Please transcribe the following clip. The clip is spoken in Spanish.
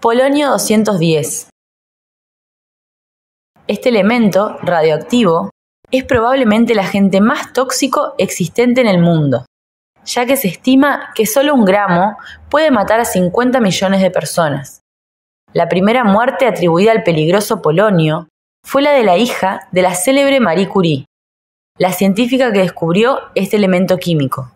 Polonio 210. Este elemento radioactivo es probablemente el agente más tóxico existente en el mundo, ya que se estima que solo un gramo puede matar a 50 millones de personas. La primera muerte atribuida al peligroso polonio fue la de la hija de la célebre Marie Curie, la científica que descubrió este elemento químico.